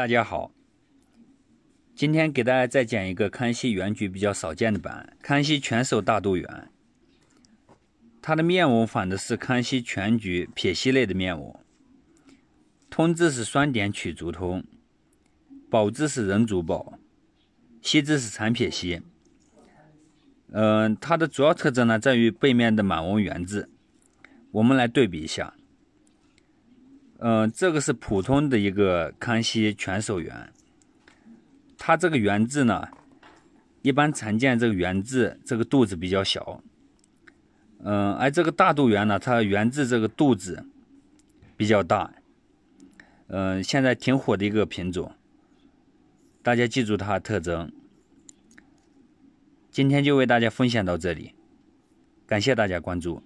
大家好，今天给大家再讲一个康熙原局比较少见的版——康熙全寿大度元。它的面纹仿的是康熙全局撇西类的面纹。通字是双点曲足通，宝字是人足宝，西字是长撇西。嗯，它的主要特征呢，在于背面的满文原字。我们来对比一下。嗯，这个是普通的一个康熙全手圆，它这个圆字呢，一般常见这个圆字，这个肚子比较小。嗯，而这个大肚圆呢，它圆字这个肚子比较大。嗯，现在挺火的一个品种，大家记住它的特征。今天就为大家分享到这里，感谢大家关注。